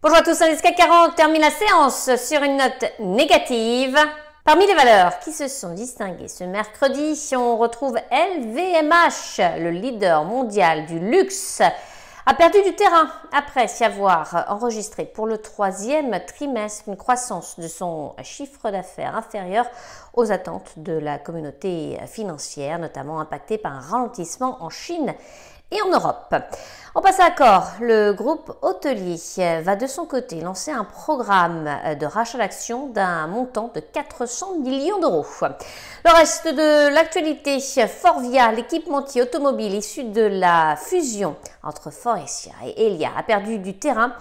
Bonjour à tous, un sk 40 termine la séance sur une note négative. Parmi les valeurs qui se sont distinguées ce mercredi, on retrouve LVMH, le leader mondial du luxe, a perdu du terrain après s'y avoir enregistré pour le troisième trimestre une croissance de son chiffre d'affaires inférieure aux attentes de la communauté financière, notamment impactée par un ralentissement en Chine en Europe. On passe à corps Le groupe hôtelier va de son côté lancer un programme de rachat d'actions d'un montant de 400 millions d'euros. Le reste de l'actualité, Forvia, l'équipementier automobile issu de la fusion entre Forestia et Elia, a perdu du terrain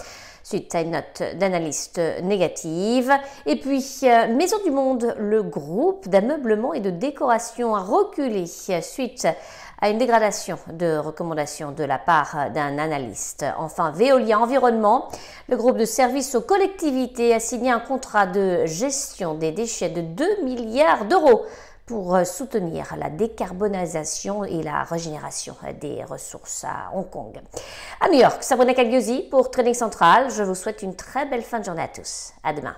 suite à une note d'analyste négative. Et puis, euh, Maison du Monde, le groupe d'ameublement et de décoration a reculé suite à une dégradation de recommandations de la part d'un analyste. Enfin, Veolia Environnement, le groupe de services aux collectivités, a signé un contrat de gestion des déchets de 2 milliards d'euros pour soutenir la décarbonisation et la régénération des ressources à Hong Kong. À New York, Sabrina Cagliosi pour Trading Central. Je vous souhaite une très belle fin de journée à tous. À demain.